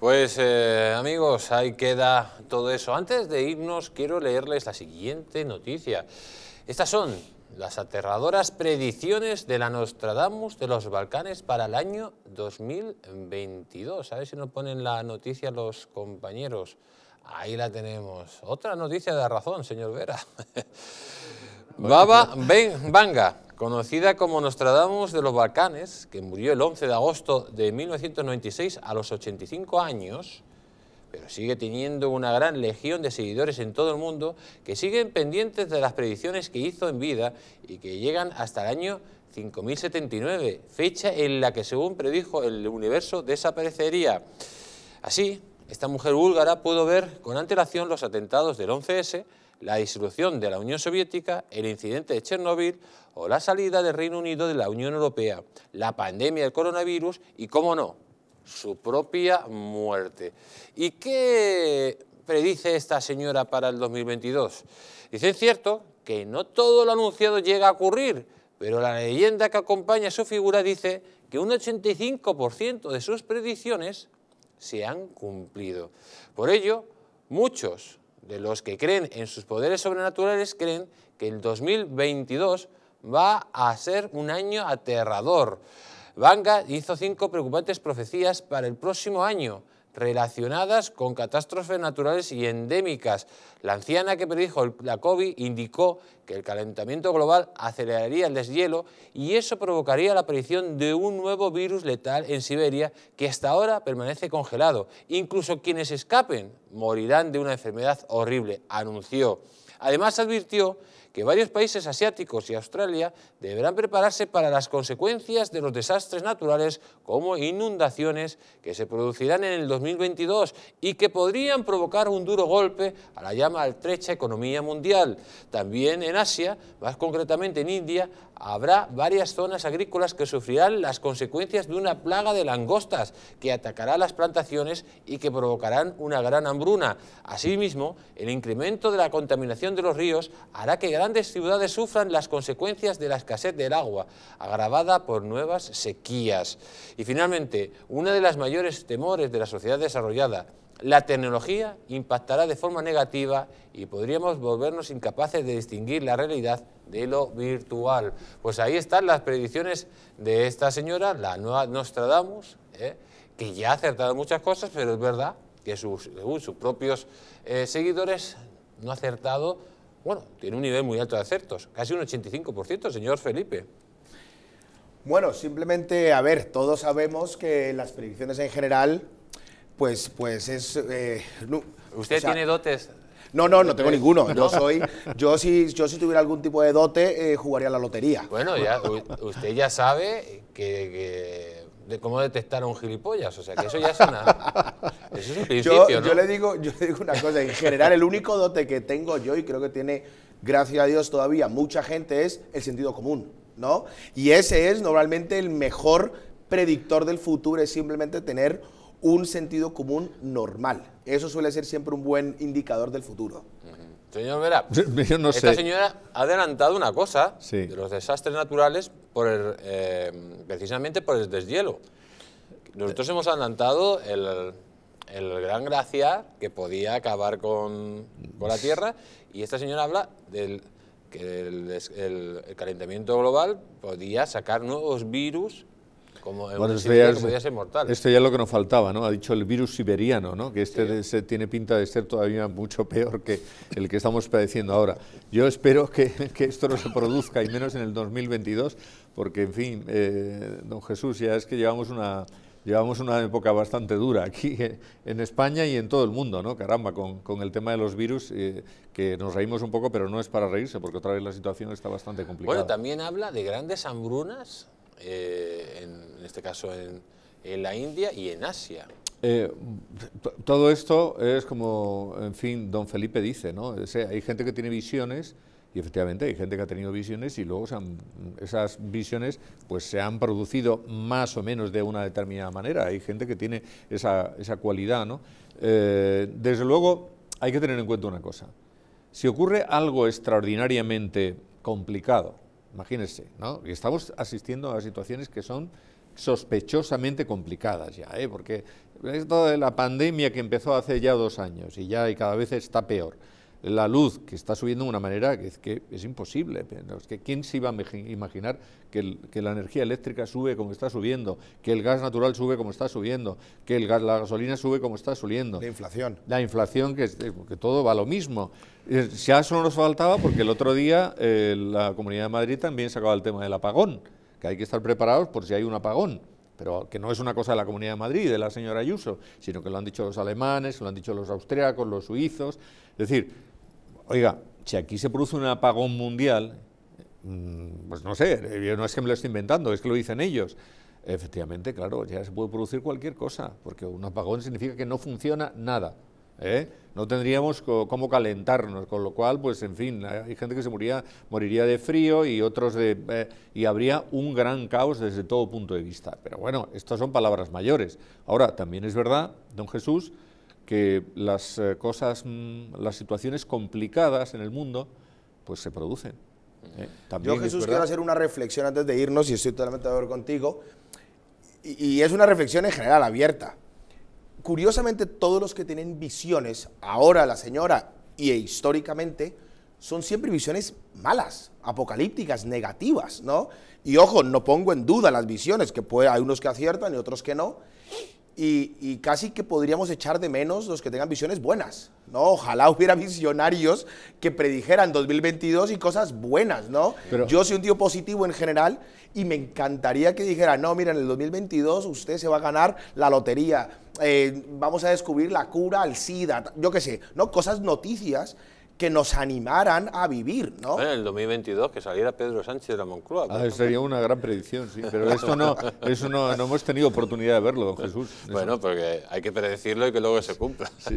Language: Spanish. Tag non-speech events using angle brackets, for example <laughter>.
Pues eh, amigos, ahí queda todo eso. Antes de irnos, quiero leerles la siguiente noticia. Estas son las aterradoras predicciones de la Nostradamus de los Balcanes para el año 2022. A ver si nos ponen la noticia los compañeros. Ahí la tenemos. Otra noticia de razón, señor Vera. <laughs> Baba pues. Ben conocida como Nostradamus de los Balcanes, que murió el 11 de agosto de 1996 a los 85 años, pero sigue teniendo una gran legión de seguidores en todo el mundo que siguen pendientes de las predicciones que hizo en vida y que llegan hasta el año 5079, fecha en la que según predijo el universo desaparecería. Así, esta mujer búlgara pudo ver con antelación los atentados del 11S la disolución de la Unión Soviética, el incidente de Chernóbil o la salida del Reino Unido de la Unión Europea, la pandemia del coronavirus y, cómo no, su propia muerte. ¿Y qué predice esta señora para el 2022? Dice, es cierto que no todo lo anunciado llega a ocurrir, pero la leyenda que acompaña a su figura dice que un 85% de sus predicciones se han cumplido. Por ello, muchos de los que creen en sus poderes sobrenaturales creen que el 2022 va a ser un año aterrador. Vanga hizo cinco preocupantes profecías para el próximo año relacionadas con catástrofes naturales y endémicas. La anciana que predijo la COVID indicó que el calentamiento global aceleraría el deshielo y eso provocaría la aparición de un nuevo virus letal en Siberia que hasta ahora permanece congelado. Incluso quienes escapen morirán de una enfermedad horrible, anunció. Además advirtió que varios países asiáticos y Australia deberán prepararse para las consecuencias de los desastres naturales como inundaciones que se producirán en el 2022 y que podrían provocar un duro golpe a la ya maltrecha economía mundial. También en Asia, más concretamente en India, habrá varias zonas agrícolas que sufrirán las consecuencias de una plaga de langostas que atacará las plantaciones y que provocarán una gran hambruna. Asimismo, el incremento de la contaminación de los ríos hará que grandes ciudades sufran las consecuencias de la escasez del agua, agravada por nuevas sequías. Y finalmente, una de las mayores temores de la sociedad desarrollada, la tecnología impactará de forma negativa y podríamos volvernos incapaces de distinguir la realidad de lo virtual. Pues ahí están las predicciones de esta señora, la nueva Nostradamus, ¿eh? que ya ha acertado muchas cosas, pero es verdad que sus, según sus propios eh, seguidores no ha acertado bueno, tiene un nivel muy alto de acertos, casi un 85%, señor Felipe. Bueno, simplemente, a ver, todos sabemos que las predicciones en general, pues, pues es... Eh, usted tiene dotes no, no, no tengo eh, ninguno. <laughs> Yo soy, yo si, yo si tuviera algún tipo de dote, eh, jugaría a la lotería. Bueno, ya, usted ya sabe que de cómo detectar a un gilipollas. O sea, que eso ya es <laughs> principio, yo, le digo, yo le digo una cosa. En general, el único dote que tengo yo y creo que tiene, gracias a Dios todavía, mucha gente es el sentido común, ¿no? Y ese es normalmente el mejor predictor del futuro, es simplemente tener un sentido común normal. Eso suele ser siempre un buen indicador del futuro. Señor Vera, esta señora ha adelantado una cosa de los desastres naturales por eh, precisamente por el deshielo. Nosotros hemos adelantado el, gran gracia que podía acabar con, la Tierra y esta señora habla del que el calentamiento global podía sacar nuevos virus como este ya, es, este ya es lo que nos faltaba, ¿no? Ha dicho el virus siberiano, ¿no? Que este se tiene pinta de ser todavía mucho peor que el que estamos padeciendo ahora. Yo espero que, esto no se produzca, y menos en el 2022, porque, en fin, eh, don Jesús, ya es que llevamos una... Llevamos una época bastante dura aquí eh, en España y en todo el mundo, ¿no? Caramba, con, el tema de los virus, eh, que nos reímos un poco, pero no es para reírse, porque otra vez la situación está bastante complicada. Bueno, también habla de grandes hambrunas eh, en, este caso en, la India y en Asia. Eh, todo esto es como, en fin, don Felipe dice, ¿no? hay gente que tiene visiones y efectivamente hay gente que ha tenido visiones y luego esas visiones pues se han producido más o menos de una determinada manera. Hay gente que tiene esa, esa cualidad, ¿no? Eh, desde luego hay que tener en cuenta una cosa. Si ocurre algo extraordinariamente complicado, Imagínense, ¿no? Y estamos asistiendo a situaciones que son sospechosamente complicadas ya, ¿eh? porque esto de la pandemia que empezó hace ya dos años y ya y cada vez está peor la luz que está subiendo de una manera que es, que es imposible. Es que ¿Quién se iba a imaginar que, la energía eléctrica sube como está subiendo? Que el gas natural sube como está subiendo? Que el gas, la gasolina sube como está subiendo? La inflación. La inflación, que, eh, que todo va lo mismo. Ya eh, eso nos faltaba porque el otro día eh, la Comunidad de Madrid también sacaba el tema del apagón, que hay que estar preparados por si hay un apagón pero que no es una cosa de la Comunidad de Madrid, de la señora Ayuso, sino que lo han dicho los alemanes, lo han dicho los austriacos, los suizos. Es decir, oiga, si aquí se produce un apagón mundial, mm, pues no sé, no es que me lo esté inventando, es que lo dicen ellos. Efectivamente, claro, ya se puede producir cualquier cosa, porque un apagón significa que no funciona nada. ¿eh? No tendríamos cómo calentarnos, con lo cual, pues en fin, hay gente que se moriría de frío y otros de... Eh, y habría un gran caos desde todo punto de vista. Pero bueno, estas son palabras mayores. Ahora, también es verdad, don Jesús, que las eh, cosas, mm, las situaciones complicadas en el mundo, pues se producen. Eh, Yo, Jesús, quiero hacer una reflexión antes de irnos, y estoy totalmente de acuerdo contigo, y, es una reflexión en general abierta. Curiosamente, todos los que tienen visiones, ahora la señora y e históricamente, son siempre visiones malas, apocalípticas, negativas, ¿no? Y ojo, no pongo en duda las visiones, que puede, hay unos que aciertan y otros que no, y, casi que podríamos echar de menos los que tengan visiones buenas, ¿no? Ojalá <laughs> hubiera visionarios que predijeran 2022 y cosas buenas, ¿no? Yo soy un tío positivo en general y me encantaría que dijera, no, mira, en el 2022 usted se va a ganar la lotería, eh, vamos a descubrir la cura al SIDA, yo qué sé, ¿no? Cosas noticias que nos animaran a vivir, ¿no? Bueno, en el 2022 que saliera Pedro Sánchez de la Moncloa. Ah, sería una gran predicción, sí, pero esto no, eso no, no hemos tenido oportunidad de verlo, don Jesús. Bueno, porque hay que predecirlo y que luego se cumpla. Sí,